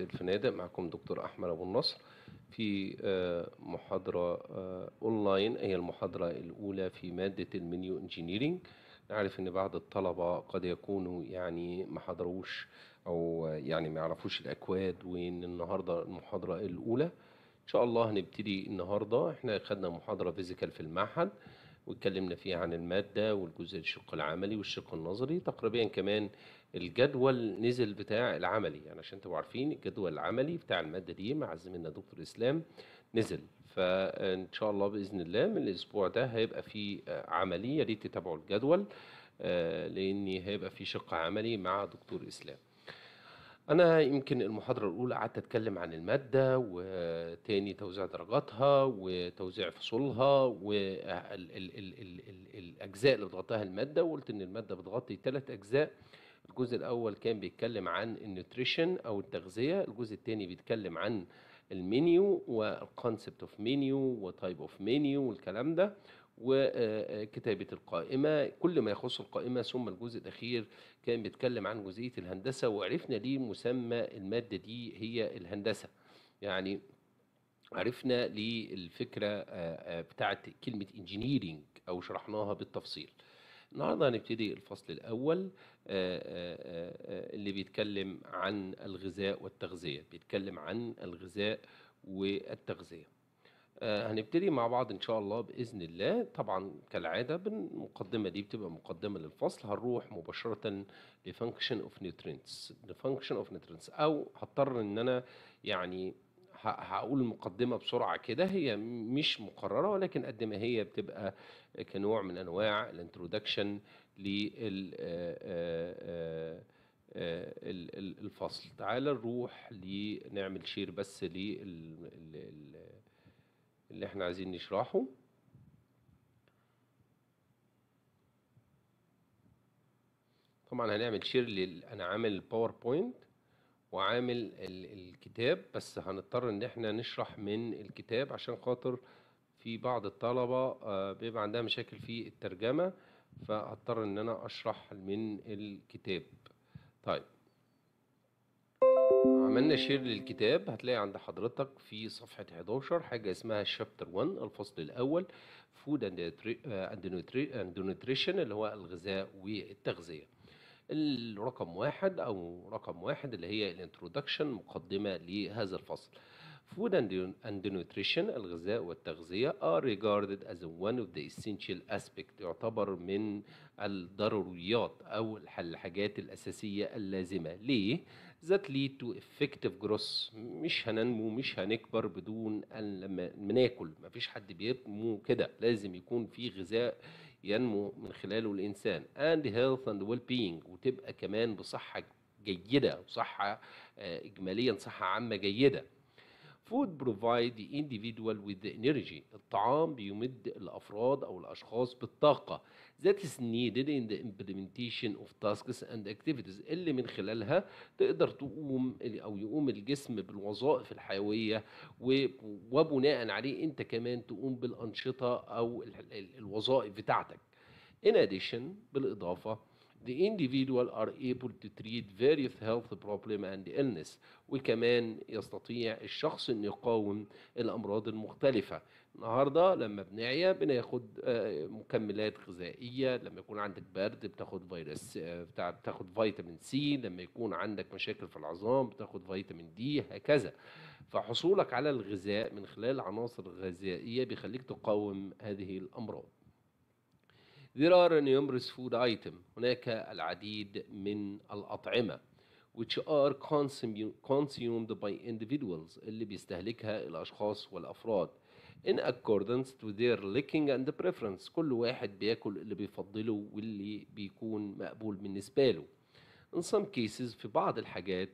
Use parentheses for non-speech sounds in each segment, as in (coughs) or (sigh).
الفنادق معكم دكتور أحمد أبو النصر في آه، محاضرة آه، أونلاين هي المحاضرة الأولى في مادة المنيو انجينيرنج نعرف ان بعض الطلبه قد يكونوا يعني ما حضروش او يعني ما يعرفوش الاكواد وان النهارده المحاضره الاولى ان شاء الله هنبتدي النهارده احنا خدنا محاضره فيزيكال في المعهد واتكلمنا فيها عن المادة والجزء الشق العملي والشق النظري تقريبيا كمان الجدول نزل بتاع العملي يعني عشان تبقوا عارفين الجدول العملي بتاع المادة دي مع زميلنا دكتور إسلام نزل فإن شاء الله بإذن الله من الأسبوع ده هيبقى في عملي يا ريت تتابعوا الجدول آه، لأن هيبقى في شق عملي مع دكتور إسلام أنا يمكن المحاضرة الأولى قعدت أتكلم عن المادة وتاني توزيع درجاتها وتوزيع فصولها والأجزاء اللي بتغطيها المادة وقلت إن المادة بتغطي ثلاث أجزاء الجزء الأول كان بيتكلم عن النيوتريشن أو التغذية الجزء الثاني بيتكلم عن المنيو والكونسبت اوف منيو وتايب اوف منيو والكلام ده وكتابة القائمة كل ما يخص القائمة ثم الجزء الأخير كان بيتكلم عن جزئية الهندسة وعرفنا ليه مسمى المادة دي هي الهندسة يعني عرفنا للفكرة آه، آه، بتاعت كلمة engineering أو شرحناها بالتفصيل النهاردة هنبتدي الفصل الأول آه، اللي بيتكلم عن الغذاء والتغذية بيتكلم عن الغذاء والتغذية آه، هنبتدي مع بعض ان شاء الله باذن الله طبعا كالعاده بالمقدمه دي بتبقى مقدمه للفصل هنروح مباشره لفانكشن اوف نيوترينتس لفانكشن اوف نيوترينتس او هضطر ان انا يعني هقول المقدمه بسرعه كده هي مش مقرره ولكن قد ما هي بتبقى كنوع من انواع الانترودكشن لل آه، آه، الفصل تعال نروح لنعمل شير بس لل اللي احنا عايزين نشرحه طبعا هنعمل شير لل... انا عامل باوربوينت وعامل الكتاب بس هنضطر ان احنا نشرح من الكتاب عشان خاطر في بعض الطلبة آه، بيبقى عندها مشاكل في الترجمة فهضطر ان انا اشرح من الكتاب طيب عملنا شير للكتاب هتلاقي عند حضرتك في صفحة 11 حاجة اسمها الشابتر 1 الفصل الأول فود اند نوتريشن اللي هو الغذاء والتغذية الرقم واحد أو رقم واحد اللي هي الانترودكشن مقدمة لهذا الفصل Food and nutrition الغذاء والتغذية are regarded as one of the essential aspects يعتبر من الضروريات أو الحاجات الأساسية اللازمة ليه؟ that lead to effective growth مش هننمو مش هنكبر بدون أن لما ناكل مفيش حد بينمو كده لازم يكون في غذاء ينمو من خلاله الإنسان and health and well being وتبقى كمان بصحة جيدة وصحة آه، إجماليا صحة عامة جيدة food provide the individual with the energy الطعام بيمد الأفراد أو الأشخاص بالطاقة that is needed in the implementation of tasks and activities اللي من خلالها تقدر تقوم أو يقوم الجسم بالوظائف الحيوية وبناء عليه أنت كمان تقوم بالأنشطة أو الوظائف بتاعتك in addition بالإضافة the individual are able to treat various health problems and illness وكمان يستطيع الشخص أن يقاوم الأمراض المختلفة النهاردة لما بنعيا بناخد آه، مكملات غذائية لما يكون عندك برد بتاخد فيروس آه، بتاخد فيتامين سي لما يكون عندك مشاكل في العظام بتاخد فيتامين دي هكذا فحصولك على الغذاء من خلال عناصر غذائية بيخليك تقاوم هذه الأمراض There are numerous food items هناك العديد من الأطعمة which are consumed by individuals اللي بيستهلكها الأشخاص والأفراد in accordance to their liking and preference كل واحد بياكل اللي بيفضله واللي بيكون مقبول بالنسبة له in some cases في بعض الحاجات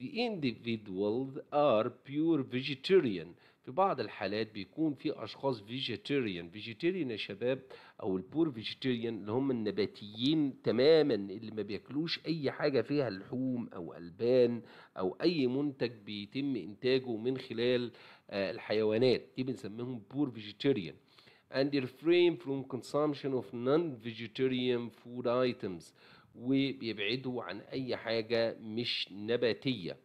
the individuals are pure vegetarian في بعض الحالات بيكون في اشخاص فيجيتيريان فيجيتيريان يا شباب او البور فيجيتيريان اللي هم النباتيين تماما اللي ما بياكلوش اي حاجه فيها لحوم او البان او اي منتج بيتم انتاجه من خلال آه، الحيوانات دي بنسميهم بور فيجيتيريان and refrain from consumption of non-vegetarian food items وبيبعدوا عن أي حاجة مش نباتية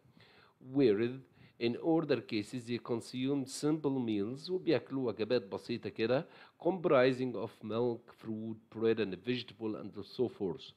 with in order cases they consumed simple meals وبياكلوا وجبات بسيطة كده comprising of milk, fruit, bread and vegetable and so forth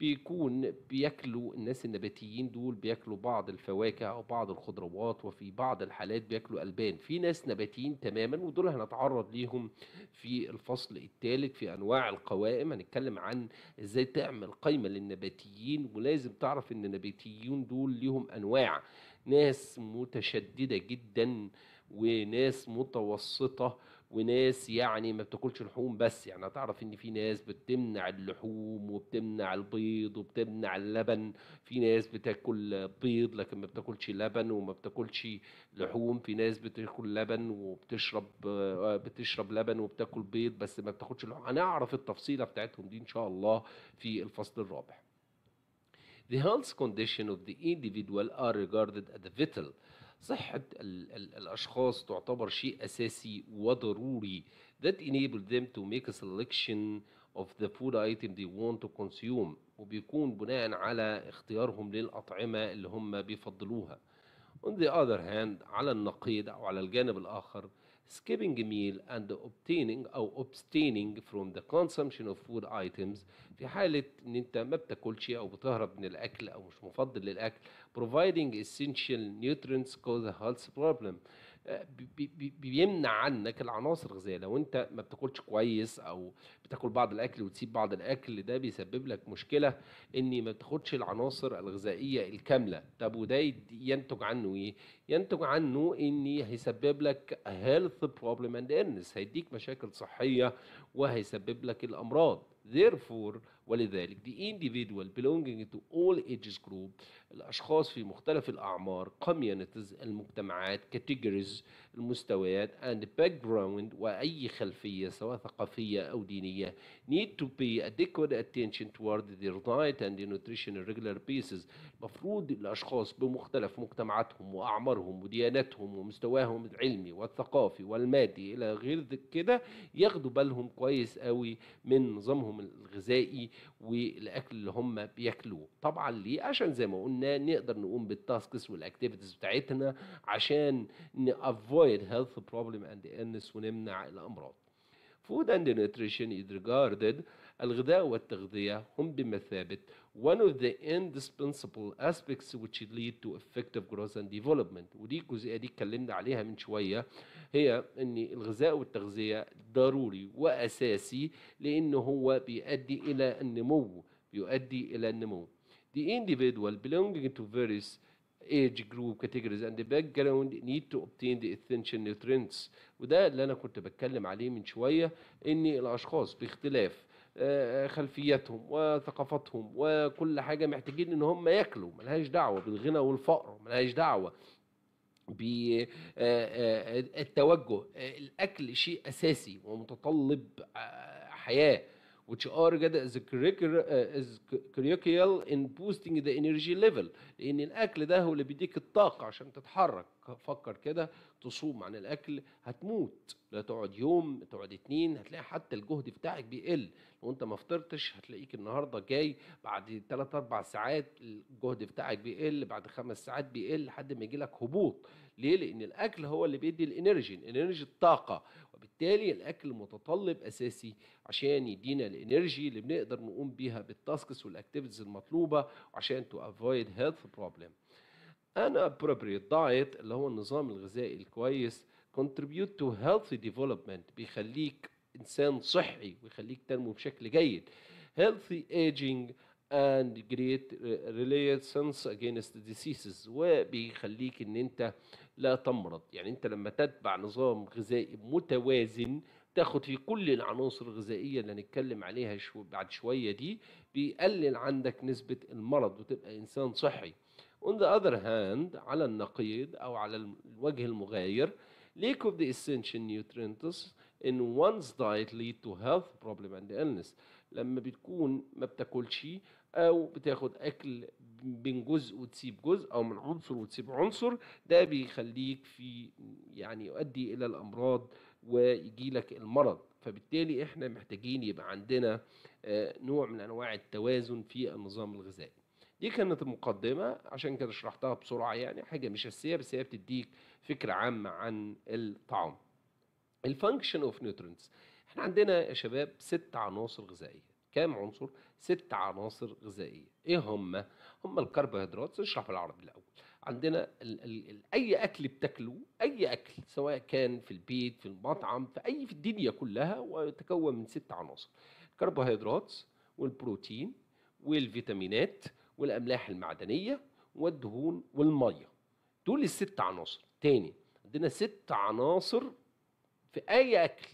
بيكون بياكلوا الناس النباتيين دول بياكلوا بعض الفواكه او بعض الخضروات وفي بعض الحالات بياكلوا البان في ناس نباتيين تماما ودول هنتعرض ليهم في الفصل الثالث في انواع القوائم هنتكلم عن ازاي تعمل قايمه للنباتيين ولازم تعرف ان النباتيين دول ليهم انواع ناس متشدده جدا وناس متوسطه وناس يعني ما بتاكلش لحوم بس يعني هتعرف ان في ناس بتمنع اللحوم وبتمنع البيض وبتمنع اللبن في ناس بتاكل بيض لكن ما بتاكلش لبن وما بتاكلش لحوم في ناس بتاكل لبن وبتشرب بتشرب لبن وبتاكل بيض بس ما بتاكلش لحوم هنعرف التفصيله بتاعتهم دي ان شاء الله في الفصل الرابع The health condition of the individual are regarded as vital. صحة الأشخاص تعتبر شيء أساسي وضروري that enable them to make a selection of the food item they want to consume وبيكون بناء على اختيارهم للأطعمة اللي هم بيفضلوها on the other hand على النقيض أو على الجانب الآخر skipping a meal and obtaining أو abstaining from the consumption of food items في حالة إن أنت ما بتاكلش أو بتهرب من الأكل أو مش مفضل للأكل providing essential nutrients cause a health problem آه، بيمنع عنك العناصر الغذائيه لو انت ما بتاكلش كويس او بتاكل بعض الاكل وتسيب بعض الاكل ده بيسبب لك مشكله اني ما بتاخدش العناصر الغذائيه الكامله طب وده ينتج عنه ايه ينتج عنه ان هيسبب لك health problem and illness هيديك مشاكل صحيه وهيسبب لك الامراض therefore ولذلك the individual belonging to all ages group الأشخاص في مختلف الأعمار communities المجتمعات categories المستويات and background وأي خلفية سواء ثقافية أو دينية need to pay adequate attention toward their diet and nutrition on regular basis المفروض الأشخاص بمختلف مجتمعاتهم وأعمارهم أفكارهم ودياناتهم ومستواهم العلمي والثقافي والمادي إلى غير كده ياخدوا بالهم كويس قوي من نظامهم الغذائي والأكل اللي هم بياكلوه طبعا ليه عشان زي ما قلنا نقدر نقوم بالتاسكس والأكتيفيتيز بتاعتنا عشان نأفويد هيلث بروبلم أند انس ونمنع الأمراض Food and Nutrition is regarded الغذاء والتغذية هم بمثابة one of the indispensable aspects which lead to effective growth and development ودي الجزئيه دي اتكلمنا عليها من شويه هي ان الغذاء والتغذيه ضروري واساسي لان هو بيؤدي الى النمو بيؤدي الى النمو The individual belonging to various age group categories and the background need to obtain the essential nutrients وده اللي انا كنت بتكلم عليه من شويه ان الاشخاص باختلاف آه، خلفياتهم وثقافتهم وكل حاجة محتاجين ان هم ياكلوا ملهاش دعوة بالغنى والفقر ملهاش دعوة بالتوجه آه، آه، الاكل شيء اساسي ومتطلب حياه which are as critical in boosting the energy level لان الاكل ده هو اللي بيديك الطاقه عشان تتحرك فكر كده تصوم عن الاكل هتموت لا تقعد يوم تقعد اتنين هتلاقي حتى الجهد بتاعك بيقل لو انت ما فطرتش هتلاقيك النهارده جاي بعد ثلاث اربع ساعات الجهد بتاعك بيقل بعد خمس ساعات بيقل لحد ما يجي لك هبوط ليه لان الاكل هو اللي بيدي الانرجي الانرجي الطاقه وبالتالي الاكل متطلب اساسي عشان يدينا الانرجي اللي بنقدر نقوم بيها بالتاسكس والاكتيفيتيز المطلوبه عشان تو افويد هيلث بروبلم ان appropriate diet اللي هو النظام الغذائي الكويس contribute to healthy development بيخليك انسان صحي ويخليك تنمو بشكل جيد healthy aging and great resilience against diseases وبيخليك ان انت لا تمرض يعني انت لما تتبع نظام غذائي متوازن تاخد في كل العناصر الغذائيه اللي هنتكلم عليها شو بعد شويه دي بيقلل عندك نسبه المرض وتبقى انسان صحي On the other hand على النقيض أو على الوجه المغاير lack of the essential nutrients in one's diet lead to health problem and illness لما بتكون ما بتاكلش أو بتاخد أكل من جزء وتسيب جزء أو من عنصر وتسيب عنصر ده بيخليك في يعني يؤدي إلى الأمراض ويجيلك المرض فبالتالي احنا محتاجين يبقى عندنا آه، نوع من انواع التوازن في النظام الغذائي دي كانت المقدمة عشان كده شرحتها بسرعة يعني حاجة مش أساسية بس هي بتديك فكرة عامة عن الطعام الفانكشن اوف نيوترينتس احنا عندنا يا شباب ست عناصر غذائية كام عنصر؟ ست عناصر غذائية ايه هما؟ هما الكربوهيدرات نشرح بالعربي الأول عندنا الـ الـ الـ اي اكل بتاكله اي اكل سواء كان في البيت في المطعم في اي في الدنيا كلها ويتكون من ست عناصر الكربوهيدرات والبروتين والفيتامينات والأملاح المعدنية والدهون والمية دول الست عناصر تاني عندنا ست عناصر في أي أكل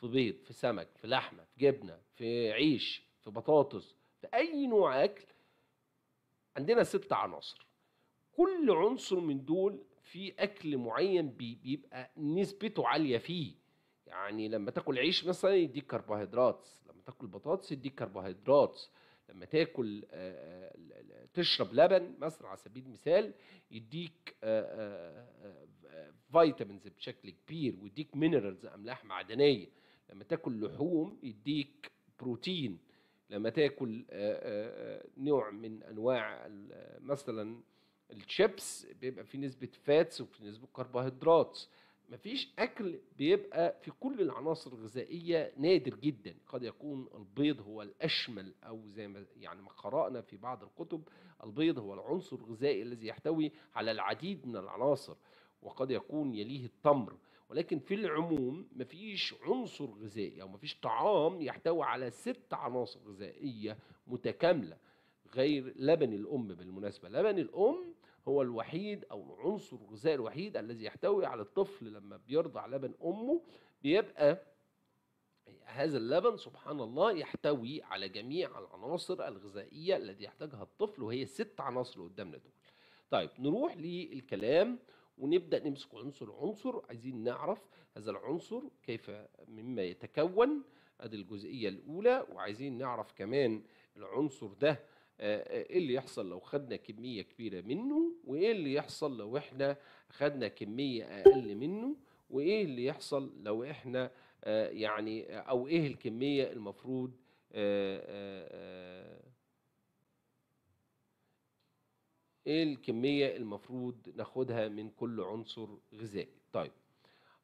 في بيض في سمك في لحمة في جبنة في عيش في بطاطس في أي نوع أكل عندنا ست عناصر كل عنصر من دول في أكل معين بيبقى نسبته عالية فيه يعني لما تاكل عيش مثلا يديك كربوهيدرات لما تاكل بطاطس يديك كربوهيدرات لما تاكل آه، آه، تشرب لبن مثلا على سبيل المثال يديك فيتامينز آه، بشكل كبير ويديك مينرالز املاح معدنيه لما تاكل لحوم يديك بروتين لما تاكل نوع من انواع مثلا الشيبس بيبقى فيه نسبه فاتس وفي نسبه كربوهيدرات مفيش اكل بيبقى في كل العناصر الغذائيه نادر جدا قد يكون البيض هو الاشمل او زي ما يعني ما قرانا في بعض الكتب البيض هو العنصر الغذائي الذي يحتوي على العديد من العناصر وقد يكون يليه التمر ولكن في العموم مفيش عنصر غذائي او مفيش طعام يحتوي على ست عناصر غذائيه متكامله غير لبن الام بالمناسبه لبن الام هو الوحيد او العنصر الغذائي الوحيد الذي يحتوي على الطفل لما بيرضع لبن امه بيبقى هذا اللبن سبحان الله يحتوي على جميع العناصر الغذائيه التي يحتاجها الطفل وهي ست عناصر اللي قدامنا دول. طيب نروح للكلام ونبدا نمسك عنصر عنصر عايزين نعرف هذا العنصر كيف مما يتكون ادي الجزئيه الاولى وعايزين نعرف كمان العنصر ده آه، آه، ايه اللي يحصل لو خدنا كميه كبيره منه وايه اللي يحصل لو احنا خدنا كميه اقل منه وايه اللي يحصل لو احنا آه، يعني او ايه الكميه المفروض ايه الكميه المفروض ناخدها من كل عنصر غذائي طيب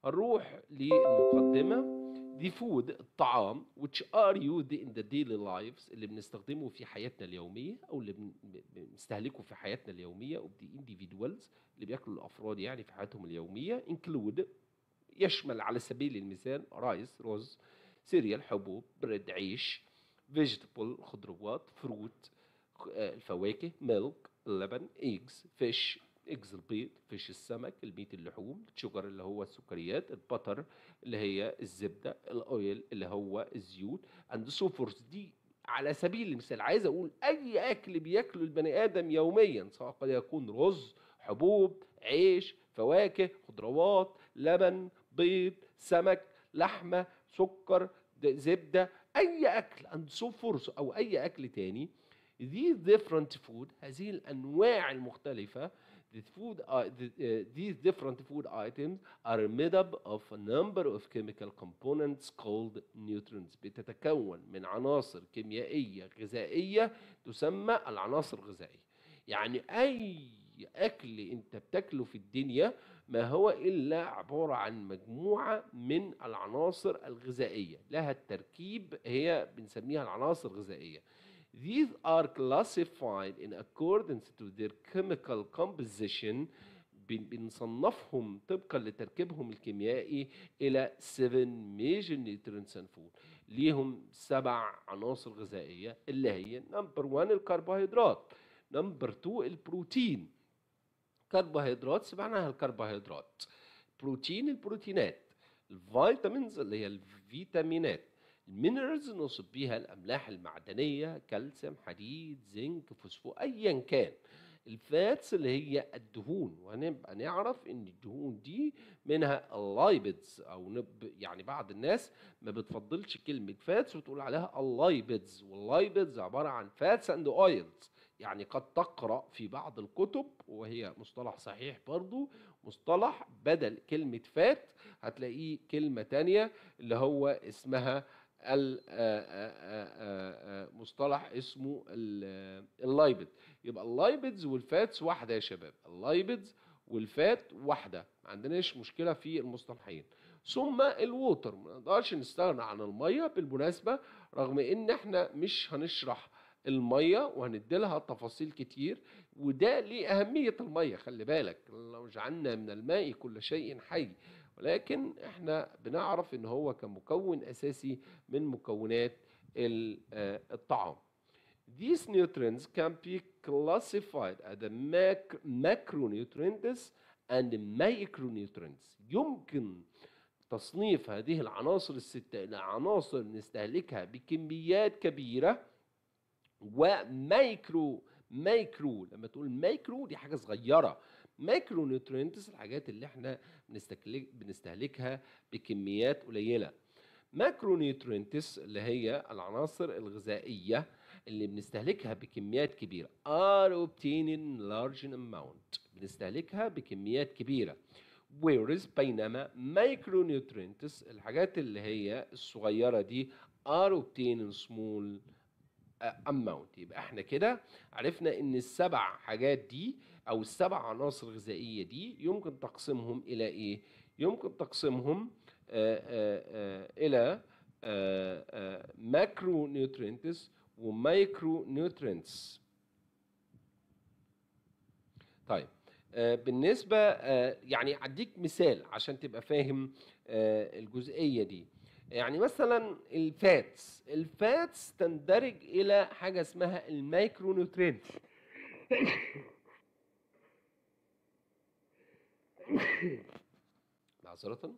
هنروح للمقدمه the food الطعام which are used in the daily lives اللي بنستخدمه في حياتنا اليومية أو اللي بنستهلكه في حياتنا اليومية of the individuals اللي بياكلوا الأفراد يعني في حياتهم اليومية include يشمل على سبيل المثال رايس روز سيريال حبوب بريد عيش vegetable خضروات فروت آه، الفواكه milk اللبن eggs fish الاجز البيض فيش السمك الميت اللحوم الشوكر اللي هو السكريات البتر اللي هي الزبدة الاويل اللي هو الزيوت اند سوفورس دي على سبيل المثال عايز اقول اي اكل بياكله البني ادم يوميا سواء قد يكون رز حبوب عيش فواكه خضروات لبن بيض سمك لحمه سكر زبده اي اكل اند سو فورس او اي اكل تاني these ديفرنت فود هذه الانواع المختلفه These food, uh, the, uh, these different food items are made up of a number of chemical components called nutrients بتتكون من عناصر كيميائية غذائية تسمى العناصر الغذائية يعني أي أكل أنت بتاكله في الدنيا ما هو إلا عبارة عن مجموعة من العناصر الغذائية لها التركيب هي بنسميها العناصر الغذائية These are classified in accordance to their chemical composition بنصنفهم طبقا لتركيبهم الكيميائي الى 7 major nutrients and food ليهم سبع عناصر غذائيه اللي هي نمبر 1 الكربوهيدرات نمبر 2 البروتين كربوهيدرات سمعناها الكربوهيدرات بروتين البروتينات الفيتامينز اللي هي الفيتامينات المينرالز نصب بيها الاملاح المعدنيه كالسيوم حديد زنك فوسفور ايا كان الفاتس اللي هي الدهون وهنبقى نعرف ان الدهون دي منها اللايبيدز او نب يعني بعض الناس ما بتفضلش كلمه فاتس وتقول عليها اللايبيدز واللايبيدز عباره عن فاتس اند اويلز يعني قد تقرا في بعض الكتب وهي مصطلح صحيح برضو مصطلح بدل كلمه فات هتلاقيه كلمه تانية اللي هو اسمها المصطلح آه، آه، آه، اسمه اللايبد يبقى اللايبدز والفاتس واحده يا شباب اللايبدز والفات واحده ما عندناش مشكله في المصطلحين ثم الووتر ما نقدرش نستغنى عن الميه بالمناسبه رغم ان احنا مش هنشرح الميه وهندي لها تفاصيل كتير وده لأهمية الميه خلي بالك لو جعلنا من الماء كل شيء حي ولكن احنا بنعرف ان هو كمكون اساسي من مكونات آه، الطعام These nutrients can be classified as mac macronutrients and micronutrients. يمكن تصنيف هذه العناصر الستة إلى عناصر نستهلكها بكميات كبيرة ومايكرو مايكرو لما تقول مايكرو دي حاجة صغيرة مايكرو نيوترينتس الحاجات اللي احنا بنستهلكها بكميات قليله ماكرو نيوترينتس اللي هي العناصر الغذائيه اللي بنستهلكها بكميات كبيره are obtained in large amount بنستهلكها بكميات كبيره whereas بينما مايكرو نيوترينتس الحاجات اللي هي الصغيره دي are obtained in small amount يبقى احنا كده عرفنا ان السبع حاجات دي آه او السبع عناصر الغذائيه دي يمكن تقسيمهم الى ايه يمكن تقسيمهم آآ آه، آآ آه، آه، الى ماكرو نيوترينتس ومايكرو نيوترينتس طيب بالنسبة يعني أديك مثال عشان تبقى فاهم الجزئية دي يعني مثلا الفاتس الفاتس تندرج إلى حاجة اسمها نيوترينتس (coughs) معذرة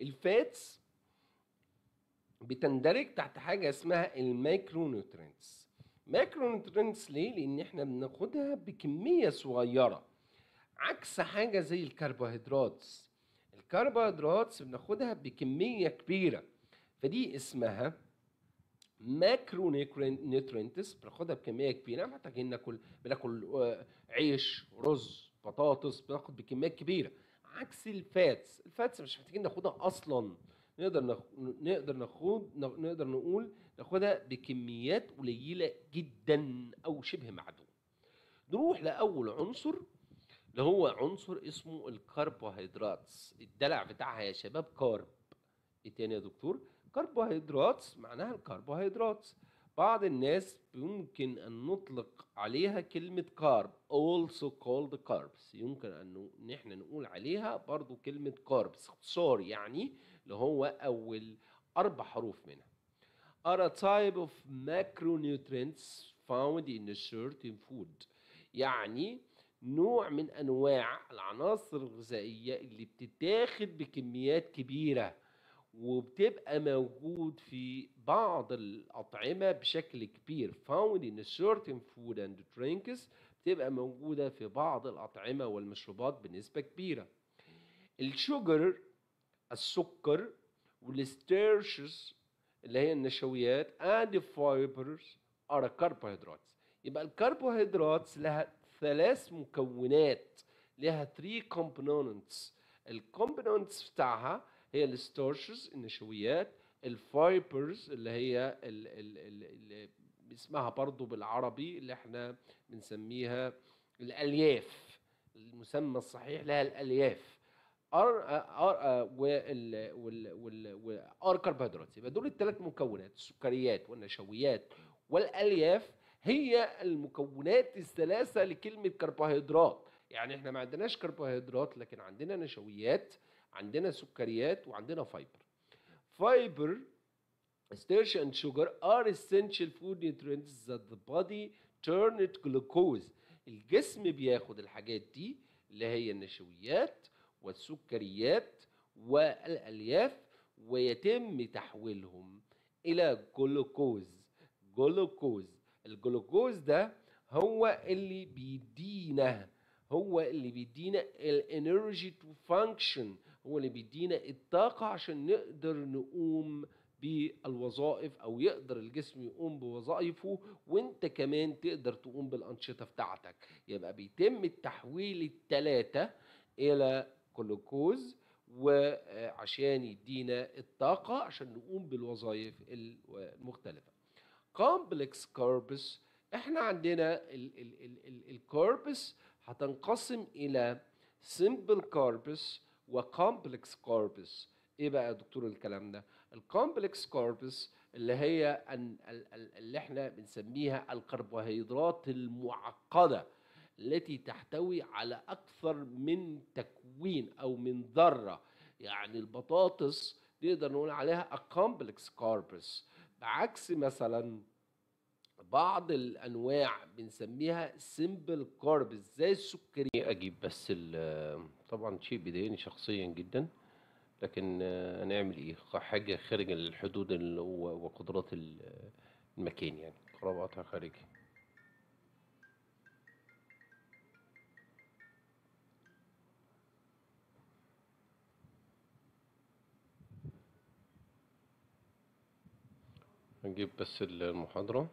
الفاتس بتندرج تحت حاجة اسمها المايكرو نيوترينتس مايكرو نيوترينتس ليه؟ لأن احنا بناخدها بكمية صغيرة عكس حاجة زي الكربوهيدرات الكربوهيدرات بناخدها بكمية كبيرة فدي اسمها ماكرو نيوترينتس بناخدها بكميه كبيره محتاجين ناكل بناكل آه، عيش رز بطاطس بناخد بكميات كبيره عكس الفاتس الفاتس مش محتاجين ناخدها اصلا نقدر ناخد نقدر ناخد نقدر نقول ناخدها بكميات قليله جدا او شبه معدوم نروح لاول عنصر اللي هو عنصر اسمه الكربوهيدرات الدلع بتاعها يا شباب كارب ايه تاني يا دكتور كربوهيدرات معناها الكربوهيدرات بعض الناس يمكن أن نطلق عليها كلمة كارب also called carbs يمكن أن نحن نقول عليها برضو كلمة carbs اختصار يعني اللي هو أول أربع حروف منها are a type of macronutrients found in a certain food يعني نوع من أنواع العناصر الغذائية اللي بتتاخد بكميات كبيرة وبتبقى موجود في بعض الأطعمة بشكل كبير found in certain food and drinks بتبقى موجودة في بعض الأطعمة والمشروبات بنسبة كبيرة الشوجر السكر والستيرشز اللي هي النشويات and the fibers are carbohydrates يبقى الكربوهيدرات لها ثلاث مكونات لها 3 components الكومبوننتس بتاعها هي الستارشز النشويات الفايبرز اللي هي ال ال ال اللي اسمها برضو بالعربي اللي احنا بنسميها الالياف المسمى الصحيح لها الالياف ار ار وال وال وال كربوهيدرات يبقى دول الثلاث مكونات السكريات والنشويات والالياف هي المكونات الثلاثه لكلمه كربوهيدرات يعني احنا ما عندناش كربوهيدرات لكن عندنا نشويات عندنا سكريات وعندنا فايبر فايبر starch اند شوجر ار اسينشال فود نيوترينتس ذا بودي تيرن ات جلوكوز الجسم بياخد الحاجات دي اللي هي النشويات والسكريات والالياف ويتم تحويلهم الى جلوكوز جلوكوز الجلوكوز ده هو اللي بيدينا هو اللي بيدينا الانرجي تو فانكشن هو اللي بيدينا الطاقة عشان نقدر نقوم بالوظائف او يقدر الجسم يقوم بوظائفه وانت كمان تقدر تقوم بالانشطه بتاعتك يبقى بيتم التحويل التلاتة الى جلوكوز وعشان يدينا الطاقه عشان نقوم بالوظائف المختلفه كومبلكس كاربس احنا عندنا الكاربس هتنقسم الى سمبل كاربس وكومبلكس كوربس ايه بقى يا دكتور الكلام ده الكومبلكس كوربس اللي هي اللي احنا بنسميها الكربوهيدرات المعقده التي تحتوي على اكثر من تكوين او من ذره يعني البطاطس نقدر نقول عليها كومبلكس كاربس بعكس مثلا بعض الانواع بنسميها سيمبل كاربس زي السكري اجيب بس ال طبعا شيء بيضايقني شخصيا جدا لكن هنعمل ايه حاجة خارج الحدود وقدرات المكان يعني قرار خارج خارجي هنجيب بس المحاضرة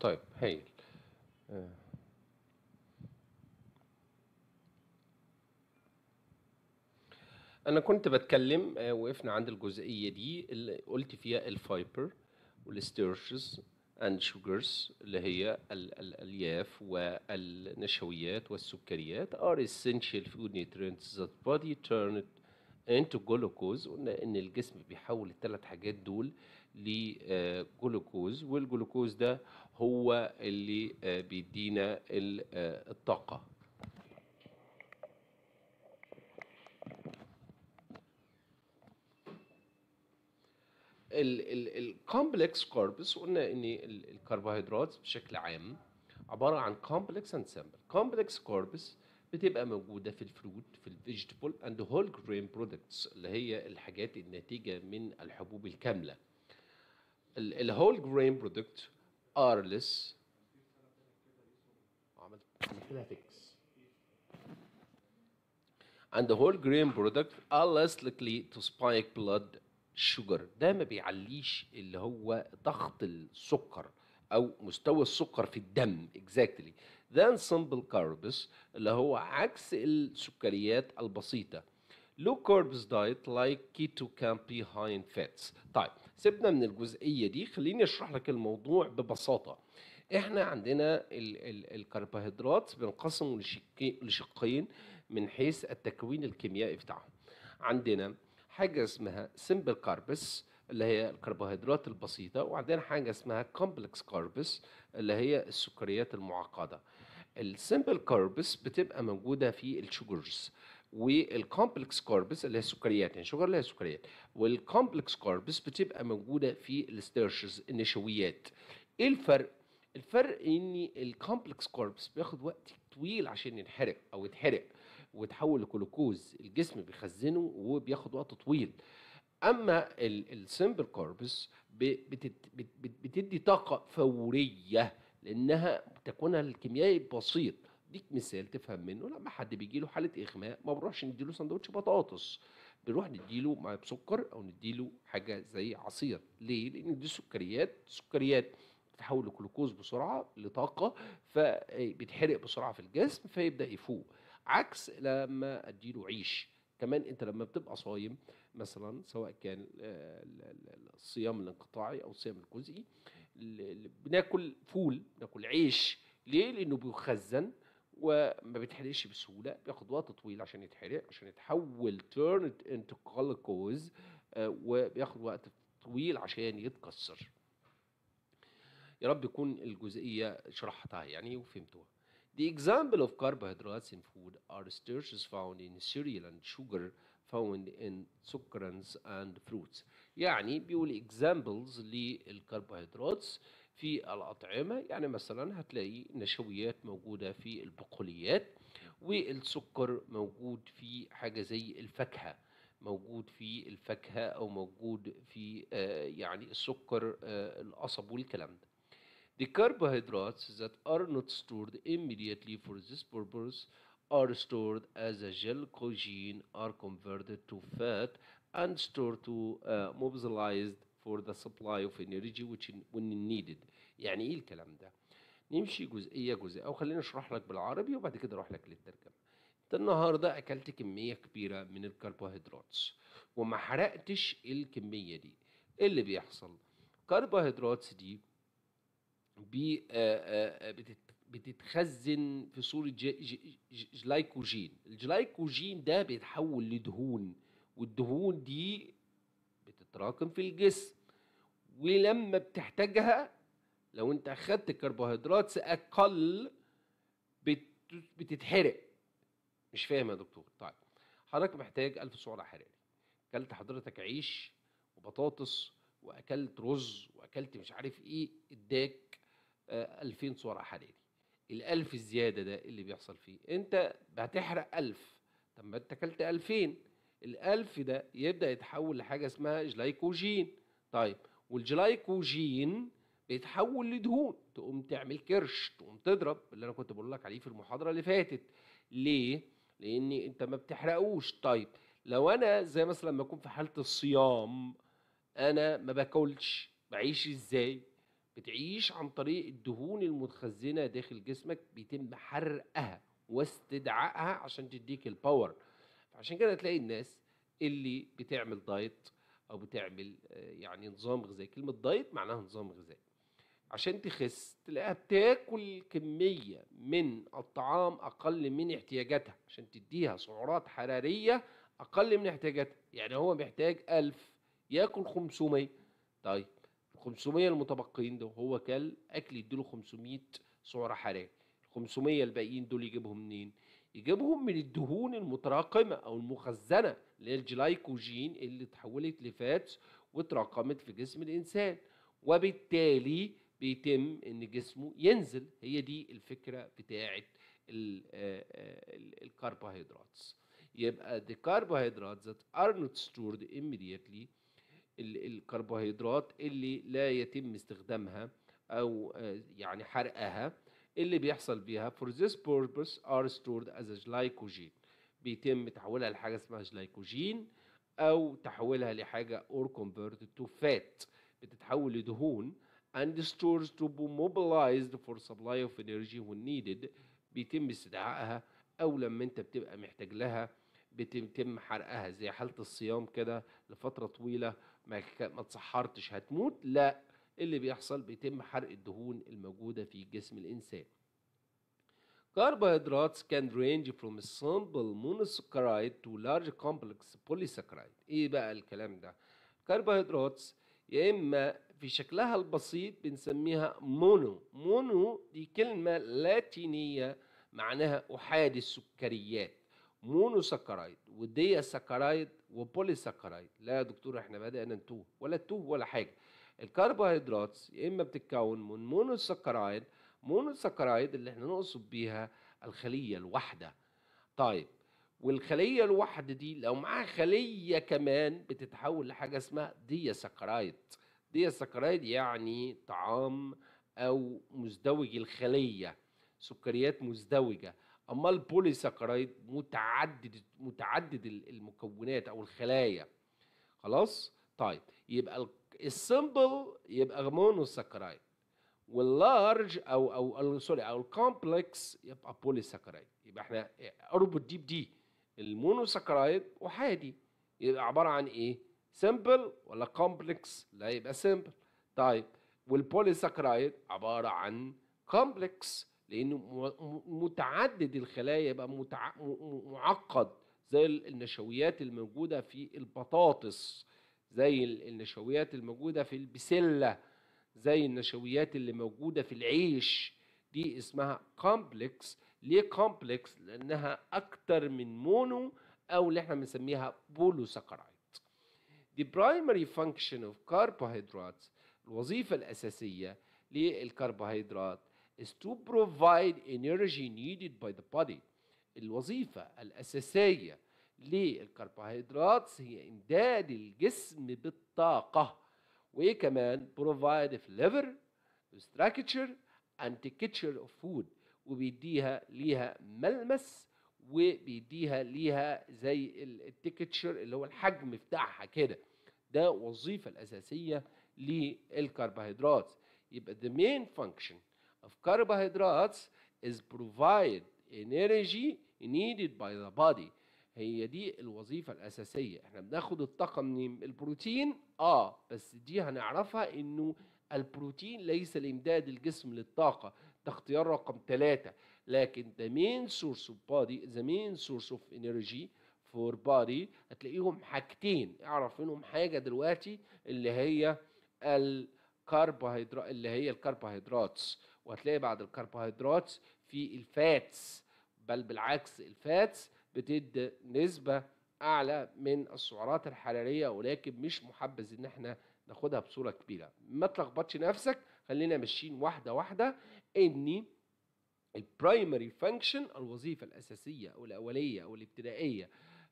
طيب هايل انا كنت بتكلم آه، وقفنا عند الجزئيه دي اللي قلت فيها الفايبر والستيرشز اند شوجرز اللي هي ال ال الالياف والنشويات والسكريات ار اسينشال فود نيوترينتس that بودي تيرن it جلوكوز قلنا ان الجسم بيحول الثلاث حاجات دول لجلوكوز آه، والجلوكوز ده هو اللي آه، بيدينا الطاقه الكومبلكس كاربس قلنا ان الكربوهيدرات بشكل عام عباره عن كومبلكس اند سامبل كومبلكس كاربس بتبقى موجوده في الفروت في الفيجيتابل اند هول جرين برودكتس اللي هي الحاجات الناتجه من الحبوب الكامله الهول جرين برودكت ارلس عملت and the whole grain product are less likely to spike blood شوجر ده ما بيعليش اللي هو ضغط السكر او مستوى السكر في الدم اكزاكتلي ذا سمبل كاربس اللي هو عكس السكريات البسيطه لو كاربس دايت لايك كيتو كان بي هاي ان فاتس طيب سيبنا من الجزئيه دي خليني اشرح لك الموضوع ببساطه احنا عندنا الكربوهيدرات بنقسم لشقين من حيث التكوين الكيميائي بتاعهم عندنا حاجه اسمها سمبل كاربس اللي هي الكربوهيدرات البسيطه وعندنا حاجه اسمها كومبلكس كاربس اللي هي السكريات المعقده السمبل كاربس بتبقى موجوده في الشوجرز والكومبلكس كاربس اللي هي السكريات يعني شوجر اللي هي سكريات والكومبلكس كاربس بتبقى موجوده في الستارشز النشويات ايه الفرق الفرق ان الكومبلكس كاربس بياخد وقت طويل عشان ينحرق او يتحرق وتحول لجلوكوز الجسم بيخزنه وبياخد وقت طويل اما السمبل كاربس بتدي طاقه فوريه لانها تكونها الكيميائي بسيط ديك مثال تفهم منه لما حد بيجي له حاله اغماء ما بنروحش نديله سندوتش بطاطس بنروح نديله مع بسكر او نديله حاجه زي عصير ليه لان دي سكريات سكريات بتتحول لجلوكوز بسرعه لطاقه فبتحرق بسرعه في الجسم فيبدا يفوق عكس لما اديله عيش كمان انت لما بتبقى صايم مثلا سواء كان آه، الصيام الانقطاعي او الصيام الجزئي بناكل فول بناكل عيش ليه لانه بيخزن وما بيتحرقش بسهوله بياخد وقت طويل عشان يتحرق عشان يتحول تيرن انتو جلوكوز وبياخد وقت طويل عشان يتكسر يا رب يكون الجزئيه شرحتها يعني وفهمتوها The example of carbohydrates in food are starches found in cereal and sugar found in succulents and fruits يعني بيقول examples للكربوهيدرات في الأطعمة يعني مثلا هتلاقي نشويات موجودة في البقوليات والسكر موجود في حاجة زي الفاكهة موجود في الفاكهة أو موجود في آه، يعني السكر آه، القصب والكلام ده The carbohydrates that are not stored immediately for this purpose are stored as a gel cogene are converted to fat and stored to uh, mobilized for the supply of energy which in, when needed يعني ايه الكلام ده نمشي جزئيه جزئيه او خليني اشرح لك بالعربي وبعد كده اروح لك للترجمه انت النهارده اكلت كميه كبيره من الكربوهيدرات وما حرقتش الكميه دي ايه اللي بيحصل الكربوهيدرات دي آه، آه، آه، بتتخزن في صورة جلايكوجين الجلايكوجين ده بيتحول لدهون والدهون دي بتتراكم في الجسم ولما بتحتاجها لو انت اخدت كربوهيدرات اقل بتتحرق مش فاهم يا دكتور طيب حضرتك محتاج ألف سعرة حراري أكلت حضرتك عيش وبطاطس وأكلت رز وأكلت مش عارف إيه إداك 2000 آه، صورة حريري الألف الزيادة ده اللي بيحصل فيه أنت هتحرق ألف طب ما أنت أكلت ألفين الألف ده يبدأ يتحول لحاجة اسمها جلايكوجين طيب والجلايكوجين بيتحول لدهون تقوم تعمل كرش تقوم تضرب اللي أنا كنت بقول لك عليه في المحاضرة اللي فاتت ليه؟ لأن أنت ما بتحرقوش طيب لو أنا زي مثلا لما أكون في حالة الصيام أنا ما باكلش بعيش إزاي؟ بتعيش عن طريق الدهون المتخزنه داخل جسمك بيتم حرقها واستدعائها عشان تديك الباور عشان كده تلاقي الناس اللي بتعمل دايت او بتعمل آه، يعني نظام غذائي كلمه دايت معناها نظام غذائي عشان تخس تلاقيها بتاكل كميه من الطعام اقل من احتياجاتها عشان تديها سعرات حراريه اقل من احتياجاتها يعني هو محتاج 1000 ياكل 500 طيب 500 المتبقيين ده وهو كل اكل يديله 500 سعره حراري ال 500 الباقيين دول يجيبهم منين يجيبهم من الدهون المتراكمه او المخزنه اللي هي الجلايكوجين اللي تحولت لفاتس وتراكمت في جسم الانسان وبالتالي بيتم ان جسمه ينزل هي دي الفكره بتاعه آه، آه، الكربوهيدرات يبقى دي carbohydrates ذات ار نوت ستورد immediately الكربوهيدرات اللي لا يتم استخدامها او آه، يعني حرقها اللي بيحصل بيها for this purpose are stored as a glycogen بيتم تحويلها لحاجه اسمها جلايكوجين او تحويلها لحاجه or converted to fat بتتحول لدهون and stores to be mobilized for supply of energy when needed بيتم استدعائها او لما انت بتبقى محتاج لها بيتم حرقها زي حاله الصيام كده لفتره طويله ما ما اتسحرتش هتموت لا اللي بيحصل بيتم حرق الدهون الموجودة في جسم الإنسان Carbohydrates can range from simple monosaccharide to large complex polysaccharide إيه بقى الكلام ده؟ carbohydrates يا إما في شكلها البسيط بنسميها مونو مونو دي كلمة لاتينية معناها أحادي السكريات مونوسكرايد ودياسكرايد وبوليسكرايد لا يا دكتور احنا بدأنا نتوه ولا تتوه ولا حاجة الكربوهيدرات يا إما بتتكون من مونوسكرايد مونوسكرايد اللي احنا نقصد بيها الخلية الواحدة طيب والخلية الواحدة دي لو معاها خلية كمان بتتحول لحاجة اسمها دياسكرايد دياسكرايد يعني طعام أو مزدوج الخلية سكريات مزدوجة اما ساكرايد متعدد متعدد المكونات او الخلايا خلاص طيب يبقى السمبل يبقى ساكرايد واللارج او او سوري او الكومبلكس يبقى ساكرايد يبقى احنا اربط دي بدي ساكرايد احادي يبقى عباره عن ايه سمبل ولا كومبلكس لا يبقى سمبل طيب ساكرايد عباره عن كومبلكس لانه متعدد الخلايا يبقى متع... معقد زي النشويات الموجوده في البطاطس زي النشويات الموجوده في البسله زي النشويات اللي موجوده في العيش دي اسمها كومبلكس ليه كومبلكس لانها اكتر من مونو او اللي احنا بنسميها بولو بولوساكرايد دي برايمري فانكشن اوف كاربوهيدرات الوظيفة الأساسية للكربوهيدرات is to provide energy needed by the body الوظيفة الأساسية للكربوهيدرات هي إمداد الجسم بالطاقة وكمان provide flavor structure and texture of food وبيديها ليها ملمس وبيديها ليها زي التكتشر اللي هو الحجم بتاعها كده ده وظيفة الأساسية للكربوهيدرات يبقى the main function of carbohydrates is provide energy needed by the body هي دي الوظيفة الأساسية احنا بناخد الطاقة من البروتين اه بس دي هنعرفها انه البروتين ليس لإمداد الجسم للطاقة ده اختيار رقم ثلاثة لكن the main source of body the main source of energy for body هتلاقيهم حاجتين اعرف منهم حاجة دلوقتي اللي هي الكربوهيدرات اللي هي الكربوهيدرات وهتلاقي بعد الكربوهيدرات في الفاتس بل بالعكس الفاتس بتدي نسبة أعلى من السعرات الحرارية ولكن مش محبذ إن احنا ناخدها بصورة كبيرة ما تلخبطش نفسك خلينا ماشيين واحدة واحدة إني البرايمري فانكشن الوظيفة الأساسية أو الأولية أو الابتدائية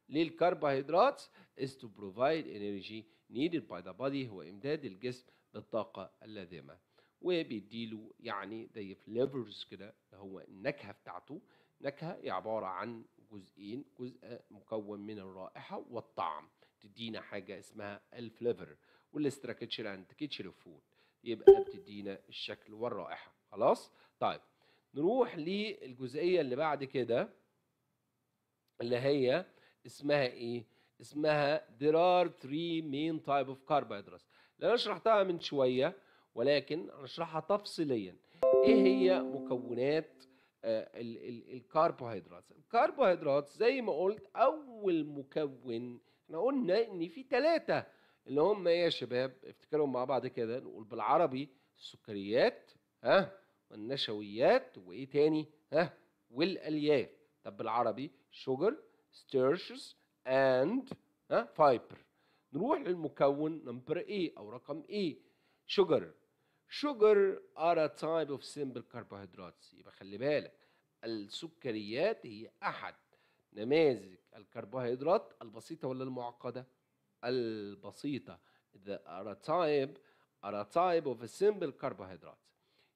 للكربوهيدرات is to provide energy needed by the body هو إمداد الجسم بالطاقة اللازمة وبيديله يعني زي فليفرز كده هو النكهه بتاعته نكهه هي عباره عن جزئين جزء مكون من الرائحه والطعم تدينا حاجه اسمها الفليفر كيتشر اند كيتشر فود يبقى بتدينا الشكل والرائحه خلاص طيب نروح للجزئيه اللي بعد كده اللي هي اسمها ايه اسمها there are three main type of carbohydrates اللي انا شرحتها من شويه ولكن هنشرحها تفصيليا ايه هي مكونات آه، الكربوهيدرات الكربوهيدرات زي ما قلت اول مكون احنا قلنا ان في ثلاثه اللي هم ايه يا شباب افتكرهم مع بعض كده نقول بالعربي السكريات ها والنشويات وايه تاني ها والالياف طب بالعربي شوجر ستيرشز اند ها فايبر نروح للمكون نمبر ايه او رقم ايه شوجر sugar are a type of simple carbohydrates يبقى خلي بالك السكريات هي أحد نماذج الكربوهيدرات البسيطة ولا المعقدة؟ البسيطة the are a type are a type of a simple carbohydrates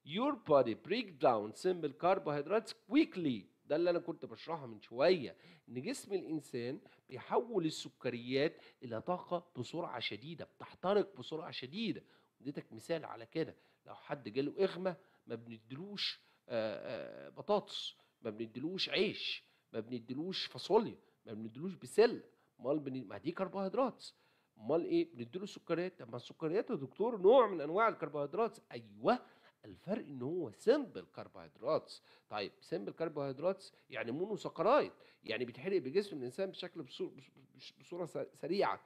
your body break down simple carbohydrates quickly ده اللي انا كنت بشرحها من شويه ان جسم الانسان بيحول السكريات الى طاقه بسرعه شديده بتحترق بسرعه شديده اديتك مثال على كده لو حد جاله اغمى ما بندلوش آه، آه، بطاطس ما بندلوش عيش ما بندلوش فاصوليا ما بندلوش بسله امال بن... ما دي كربوهيدرات امال ايه بنديله سكريات طب ما السكريات يا دكتور نوع من انواع الكربوهيدرات ايوه الفرق ان هو سمبل كربوهيدرات طيب سمبل كربوهيدرات يعني مونوسكرايت يعني بيتحرق بجسم الانسان بشكل بصوره, بصورة سريعه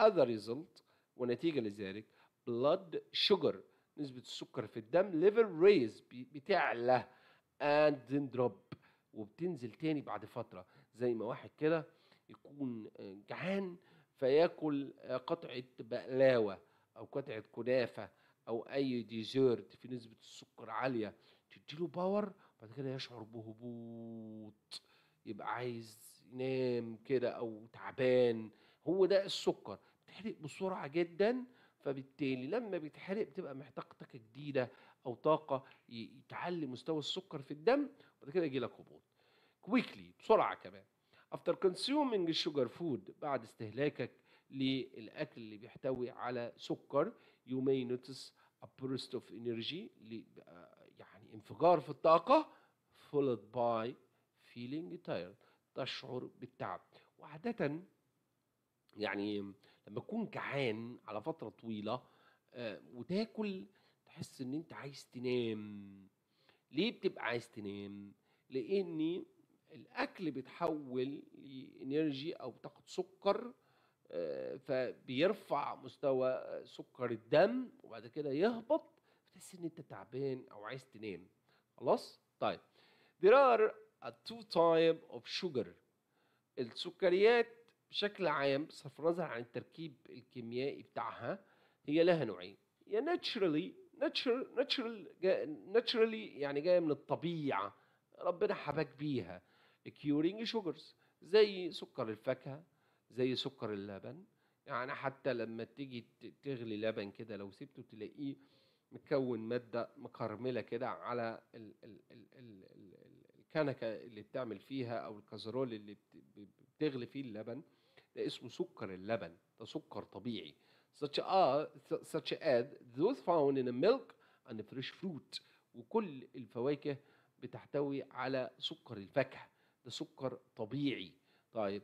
اذر ريزلت ونتيجه لذلك blood sugar نسبة السكر في الدم level raise بتعلى and then drop وبتنزل تاني بعد فترة زي ما واحد كده يكون آه، جعان فياكل آه، قطعة بقلاوة أو قطعة كنافة أو أي ديزيرت في نسبة السكر عالية تديله باور بعد كده يشعر بهبوط يبقى عايز ينام كده أو تعبان هو ده السكر تحرق بسرعة جدا فبالتالي لما بيتحرق بتبقى محتاج طاقه جديده او طاقه تعلي مستوى السكر في الدم وبعد كده يجي لك هبوط كويكلي بسرعه كمان افتر كونسيومينج الشوجر فود بعد استهلاكك للاكل اللي بيحتوي على سكر you may notice a burst of energy يعني انفجار في الطاقه followed by feeling tired تشعر بالتعب وعاده يعني لما تكون جعان على فتره طويله آه، وتاكل تحس ان انت عايز تنام ليه بتبقى عايز تنام لان الاكل بيتحول لانرجي او بتاخد سكر آه، فبيرفع مستوى سكر الدم وبعد كده يهبط تحس ان انت تعبان او عايز تنام خلاص طيب there are a two type of sugar السكريات بشكل عام بصرف النظر عن التركيب الكيميائي بتاعها هي لها نوعين يا ناتشرالي ناتشرال ناتشرالي يعني جايه من الطبيعه ربنا حباك بيها كيورينج شوجرز زي سكر الفاكهه زي سكر اللبن يعني حتى لما تيجي تغلي لبن كده لو سبته تلاقيه مكون ماده مكرمله كده على الكنكه اللي بتعمل فيها او الكازرول اللي تغلي فيه اللبن ده اسمه سكر اللبن ده سكر طبيعي such a such as those found in milk and fresh fruit وكل الفواكه بتحتوي على سكر الفاكهه ده سكر طبيعي طيب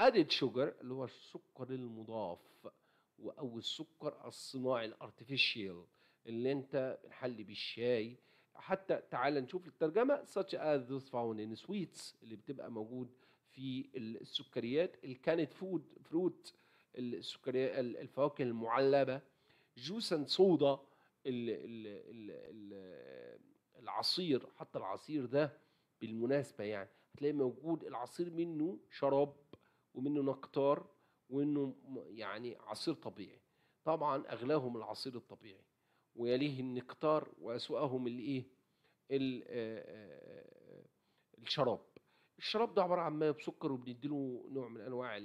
added sugar اللي هو السكر المضاف او السكر الصناعي الارتفيشال اللي انت بنحلي بيه الشاي حتى تعال نشوف الترجمه such as those found in sweets اللي بتبقى موجود في السكريات الكانت فود فروت السكريات الفواكه المعلبه جوس اند صودا العصير حتى العصير ده بالمناسبه يعني هتلاقي موجود العصير منه شراب ومنه نقطار وانه يعني عصير طبيعي طبعا اغلاهم العصير الطبيعي ويليه النقطار واسواهم الايه آه، آه، آه، الشراب الشراب ده عباره عن ماء بسكر وبنديله نوع من انواع